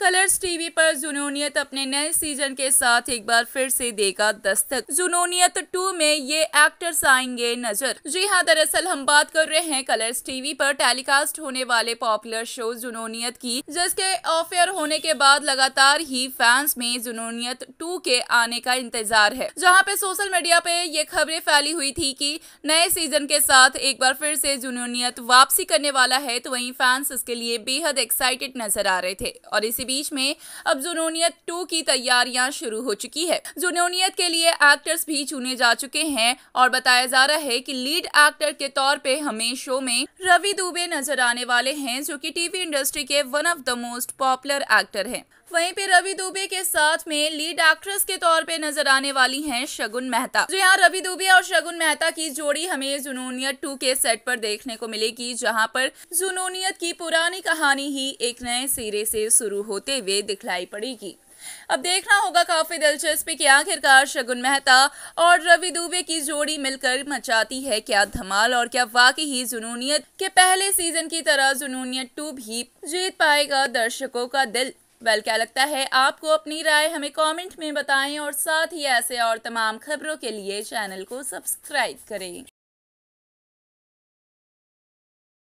Colors TV पर जुनूनियत अपने नए सीजन के साथ एक बार फिर से देगा दस्तक जुनूनियत टू में ये एक्टर्स आएंगे नजर जी हाँ दरअसल हम बात कर रहे हैं कलर्स टीवी पर टेलीकास्ट होने वाले पॉपुलर शो जुनूनियत की जिसके ऑफेयर होने के बाद लगातार ही फैंस में जुनूनियत टू के आने का इंतजार है जहाँ पे सोशल मीडिया पे ये खबरें फैली हुई थी की नए सीजन के साथ एक बार फिर से जुनूनियत वापसी करने वाला है तो वही फैंस इसके लिए बेहद एक्साइटेड नजर आ रहे थे और इसी बीच में अब जुनूनियत टू की तैयारियां शुरू हो चुकी है जुनूनियत के लिए एक्टर्स भी चुने जा चुके हैं और बताया जा रहा है कि लीड एक्टर के तौर पे हमें शो में रवि दुबे नजर आने वाले हैं जो कि टीवी इंडस्ट्री के one of the most popular actor हैं वहीं पे रवि दुबे के साथ में लीड एक्ट्रेस के तौर पे नजर आने वाली हैं शगुन मेहता जो यहाँ रवि दुबे और शगुन मेहता की जोड़ी हमें जुनूनियत टू के सेट पर देखने को मिलेगी जहाँ पर जुनूनियत की पुरानी कहानी ही एक नए सिरे से शुरू होते हुए दिखलाई पड़ेगी अब देखना होगा काफी दिलचस्प कि आखिरकार शगुन मेहता और रवि दुबे की जोड़ी मिलकर मचाती है क्या धमाल और क्या वाकई ही जुनूनियत के पहले सीजन की तरह जुनूनियत टू भी जीत पाएगा दर्शकों का दिल वेल क्या लगता है आपको अपनी राय हमें कमेंट में बताएं और साथ ही ऐसे और तमाम खबरों के लिए चैनल को सब्सक्राइब करें